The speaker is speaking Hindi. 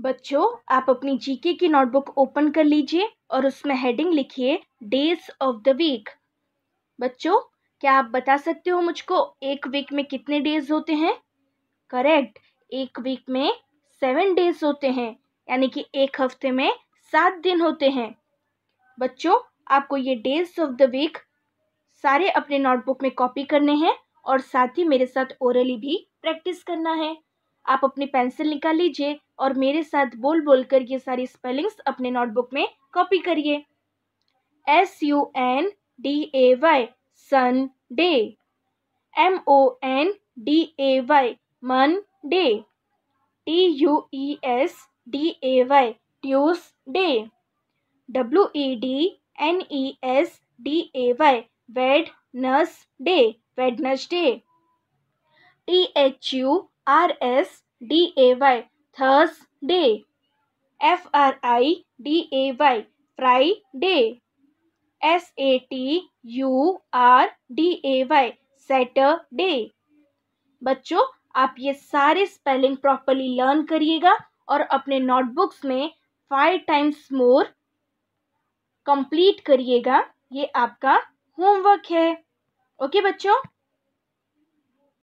बच्चों आप अपनी जीके की नोटबुक ओपन कर लीजिए और उसमें हेडिंग लिखिए डेज ऑफ द वीक बच्चों क्या आप बता सकते हो मुझको एक वीक में कितने डेज होते हैं करेक्ट एक वीक में सेवन डेज होते हैं यानी कि एक हफ्ते में सात दिन होते हैं बच्चों आपको ये डेज ऑफ द वीक सारे अपने नोटबुक में कॉपी करने हैं और साथ ही मेरे साथ ओरली भी प्रैक्टिस करना है आप अपनी पेंसिल निकाल लीजिए और मेरे साथ बोल बोल कर ये सारी स्पेलिंग्स अपने नोटबुक में कॉपी करिए S U N D A Y Sunday M O N D A Y Monday T U E S D A Y Tuesday W E D N E S D A Y Wednesday Wednesday T H U R S D A Y Thursday F R I D A Y Friday S A T U R D A Y Saturday बच्चों आप ये सारे स्पेलिंग प्रॉपरली लर्न करिएगा और अपने नोटबुक्स में फाइव टाइम्स मोर कंप्लीट करिएगा ये आपका होमवर्क है ओके बच्चों